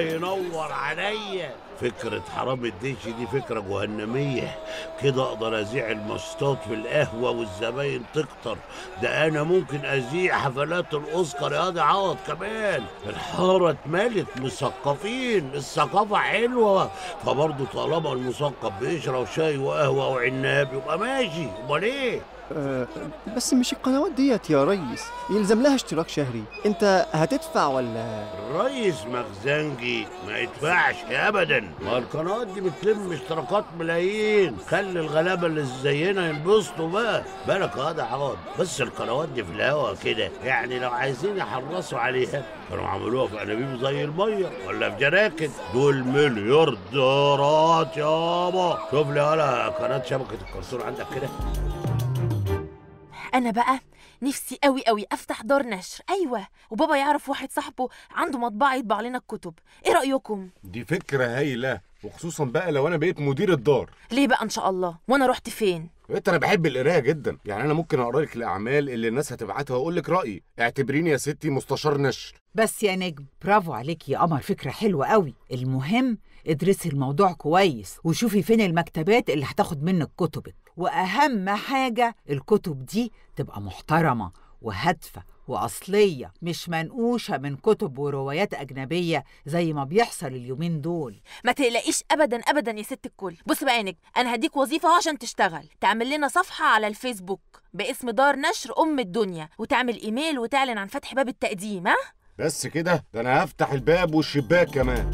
الله ينور عليا فكرة حرام الدش دي فكرة جهنمية كده أقدر أذيع المصطاد في القهوة والزباين تكتر ده أنا ممكن أذيع حفلات الأوسكار يا دي عوض كمان الحارة اتملت مثقفين الثقافة حلوة فبرضه طالما المثقف بيشرب شاي وقهوة وعناب يبقى ماشي أمال إيه أه بس مش القنوات ديت يا ريس يلزم لها اشتراك شهري انت هتدفع ولا الريس مخزنجي ما يدفعش ابدا ما القنوات دي بتلم اشتراكات ملايين خلي الغلابه اللي زينا ينبسطوا بقى بالك هذا عوض بس القنوات دي في الهوا كده يعني لو عايزين يحرصوا عليها كانوا عملوها في انابيب زي الميه ولا في جراكن دول دولارات يابا شوف لي ولا قناه شبكه الكرتون عندك كده انا بقى نفسي قوي قوي افتح دار نشر ايوه وبابا يعرف واحد صاحبه عنده مطبعه يطبع لنا الكتب ايه رايكم دي فكره هايله وخصوصا بقى لو انا بقيت مدير الدار ليه بقى ان شاء الله وانا رحت فين انت انا بحب القرايه جدا يعني انا ممكن اقرا لك الاعمال اللي الناس هتبعتها واقول لك رايي اعتبريني يا ستي مستشار نشر بس يا نجم برافو عليك يا قمر فكره حلوه قوي المهم ادرسي الموضوع كويس وشوفي فين المكتبات اللي هتاخد منك كتبك واهم حاجه الكتب دي تبقى محترمه وهادفه وأصلية مش منقوشة من كتب وروايات أجنبية زي ما بيحصل اليومين دول ما تقلقيش أبدا أبدا يا ست الكل بص بقى نجم أنا هديك وظيفة عشان تشتغل تعمل لنا صفحة على الفيسبوك باسم دار نشر أم الدنيا وتعمل إيميل وتعلن عن فتح باب التقديم ها بس كده ده أنا هفتح الباب والشباك كمان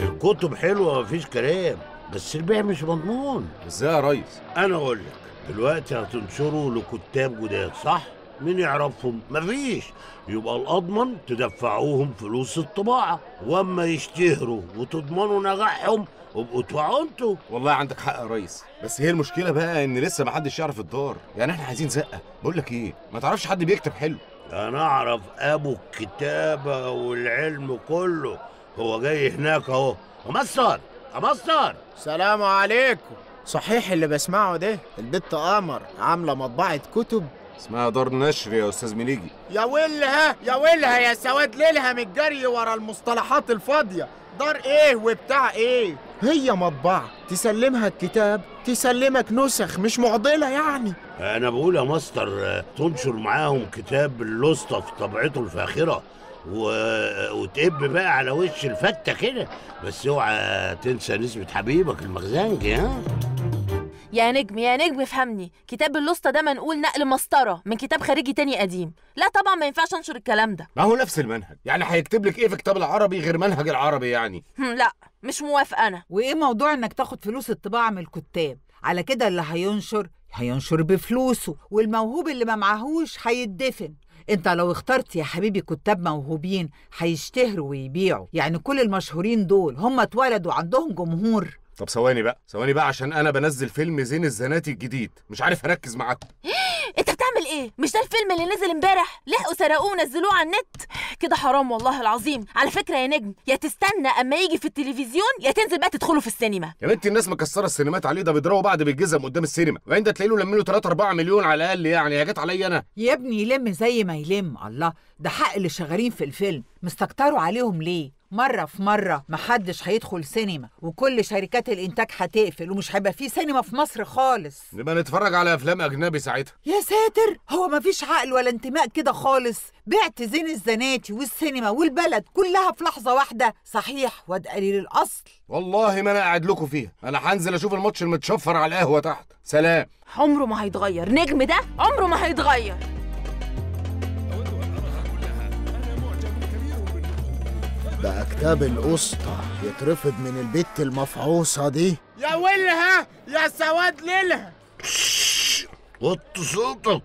الكتب حلوة مفيش كلام بس البيع مش مضمون ازاي يا ريس انا اقول لك دلوقتي هتنشره لكتاب جداد صح مين يعرفهم مفيش يبقى الاضمن تدفعوهم فلوس الطباعه واما يشتهروا وتضمنوا نجاحهم ابقوا ادفعوا انتوا والله عندك حق يا ريس بس هي المشكله بقى ان لسه ما حدش يعرف الدار يعني احنا عايزين زقه بقول لك ايه ما تعرفش حد بيكتب حلو انا اعرف ابو الكتابه والعلم كله هو جاي هناك اهو أمصر أمصر سلام عليكم صحيح اللي بسمعه ده البت قمر عامله مطبعه كتب اسمها دار نشر يا استاذ مليجي يا ويلها يا ويلها يا سواد ليلها متجري ورا المصطلحات الفاضيه دار ايه وبتاع ايه هي مطبعه تسلمها الكتاب تسلمك نسخ مش معضله يعني انا بقول يا ماستر تنشر معاهم كتاب اللوسته في طبعته الفاخره و... وتقب بقى على وش الفته كده بس اوعى تنسى نسبه حبيبك المخزنجي ها يا نجم يا نجم افهمني كتاب اللوستة ده منقول نقل مسطرة من كتاب خارجي تاني قديم لا طبعا ما ينفعش انشر الكلام ده ما هو نفس المنهج يعني هيكتب لك ايه في كتاب العربي غير منهج العربي يعني لا مش موافق انا وايه موضوع انك تاخد فلوس الطباعة من الكتاب على كده اللي هينشر هينشر بفلوسه والموهوب اللي ما معهوش هيدفن انت لو اخترت يا حبيبي كتاب موهوبين هيشتهروا ويبيعوا يعني كل المشهورين دول هم اتولدوا عندهم جمهور طب ثواني بقى ثواني بقى عشان انا بنزل فيلم زين الزناتي الجديد مش عارف اركز معاكم انت بتعمل ايه مش ده الفيلم اللي نزل امبارح لحقوا سرقوه ونزلوه على النت كده حرام والله العظيم على فكره يا نجم يا تستنى اما يجي في التلفزيون يا تنزل بقى تدخله في السينما يا بنتي الناس مكسره السينمات عليه ده بيضربوا بعض بالجزم قدام السينما وبعدين ده تلاقي له لم له 3 4 مليون على الاقل يعني يا جت عليا انا يا ابني يلم زي ما يلم الله ده حق اللي شغالين في الفيلم مستكتروا عليهم ليه مره في مره محدش هيدخل سينما وكل شركات الانتاج هتقفل ومش هيبقى في سينما في مصر خالص نبقى نتفرج على افلام اجنبي ساعتها يا ساتر هو مفيش عقل ولا انتماء كده خالص بعت زين الزناتي والسينما والبلد كلها في لحظه واحده صحيح واد قليل الاصل والله ما انا قاعد لكم فيها انا هنزل اشوف الماتش المتشفر على القهوه تحت سلام عمره ما هيتغير نجم ده عمره ما هيتغير بقى كتاب القسطة يترفض من البت المفعوصة دي يا ويلها يا سواد ليلها وط صوتك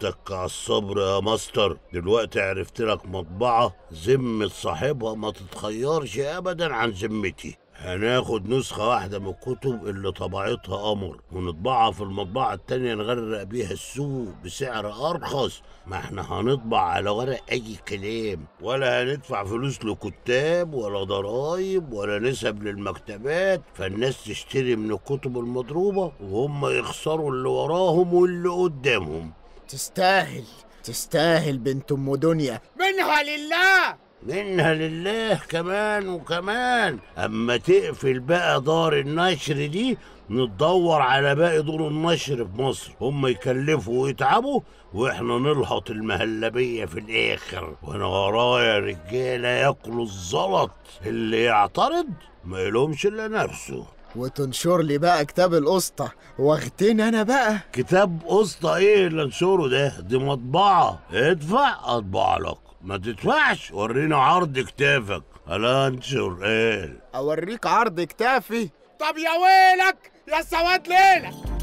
تك على الصبر يا ماستر دلوقتي عرفت لك مطبعة ذمة صاحبها ما تتخيرش أبدا عن ذمتي هناخد نسخة واحدة من الكتب اللي طبعتها قمر ونطبعها في المطبعة التانية نغرق بيها السوق بسعر أرخص ما احنا هنطبع على ورق أي كلام ولا هندفع فلوس لكتاب ولا ضرايب ولا نسب للمكتبات فالناس تشتري من الكتب المضروبة وهم يخسروا اللي وراهم واللي قدامهم تستاهل تستاهل بنت أم دنيا منها لله منها لله كمان وكمان اما تقفل بقى دار النشر دي نتدور على باقي دور النشر في مصر هم يكلفوا ويتعبوا واحنا نلحط المهلبيه في الاخر وانا ورايا رجاله ياكلوا الزلط اللي يعترض ما يلومش الا نفسه وتنشر لي بقى كتاب القسطة واخدين انا بقى كتاب قسطة ايه اللي انشره ده دي مطبعة ادفع اطبع لك ما تدفعش ورينا عرض كتافك انشر ايه اوريك عرض كتافي طب يا ويلك يا سواد ليلك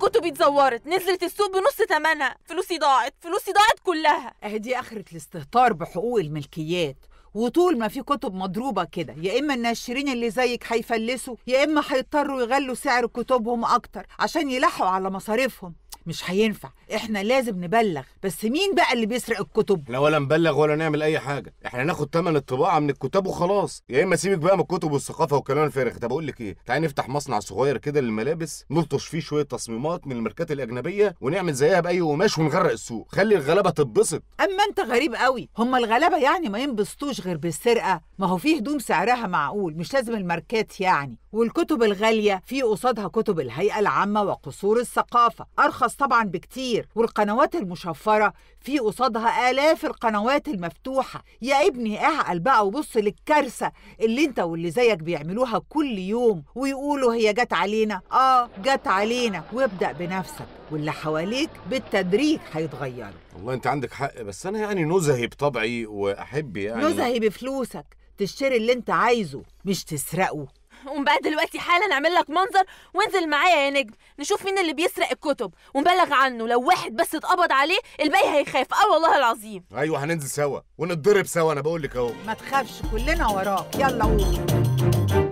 كتبي اتزورت نزلت السوق بنص ثمنها فلوسي ضاعت فلوسي ضاعت كلها اهي دي اخره الاستهتار بحقوق الملكيات وطول ما في كتب مضروبه كده يا اما الناشرين اللي زيك هيفلسوا يا اما هيضطروا يغلوا سعر كتبهم اكتر عشان يلحقوا على مصاريفهم مش هينفع احنا لازم نبلغ بس مين بقى اللي بيسرق الكتب لا ولا نبلغ ولا نعمل اي حاجه احنا ناخد ثمن الطباعه من الكتاب وخلاص يا اما سيبك بقى من الكتب والثقافه والكلام الفارغ طب اقول لك ايه تعالى نفتح مصنع صغير كده للملابس نلطش فيه شويه تصميمات من الماركات الاجنبيه ونعمل زيها باي قماش ونغرق السوق خلي الغلابه تتبسط اما انت غريب قوي هما الغلابه يعني ما ينبسطوش غير بالسرقه ما هو في هدوم سعرها معقول مش لازم الماركات يعني والكتب الغاليه في قصادها كتب الهيئه العامه وقصور الثقافه ارخص طبعا بكتير والقنوات المشفرة في قصادها آلاف القنوات المفتوحة يا ابني اعقل بقى وبص للكارثة اللي انت واللي زيك بيعملوها كل يوم ويقولوا هي جت علينا اه جت علينا وابدأ بنفسك واللي حواليك بالتدريج هيتغيروا والله انت عندك حق بس انا يعني نزهي بطبعي واحب يعني نزهي بفلوسك تشتري اللي انت عايزه مش تسرقه قوم بقى دلوقتي حالا اعمل لك منظر وانزل معايا يا نجم نشوف مين اللي بيسرق الكتب ونبلغ عنه لو واحد بس اتقبض عليه الباقي هيخاف اه والله العظيم ايوه هننزل سوا ونتضرب سوا انا بقول لك اهو ما تخافش كلنا وراك يلا قوم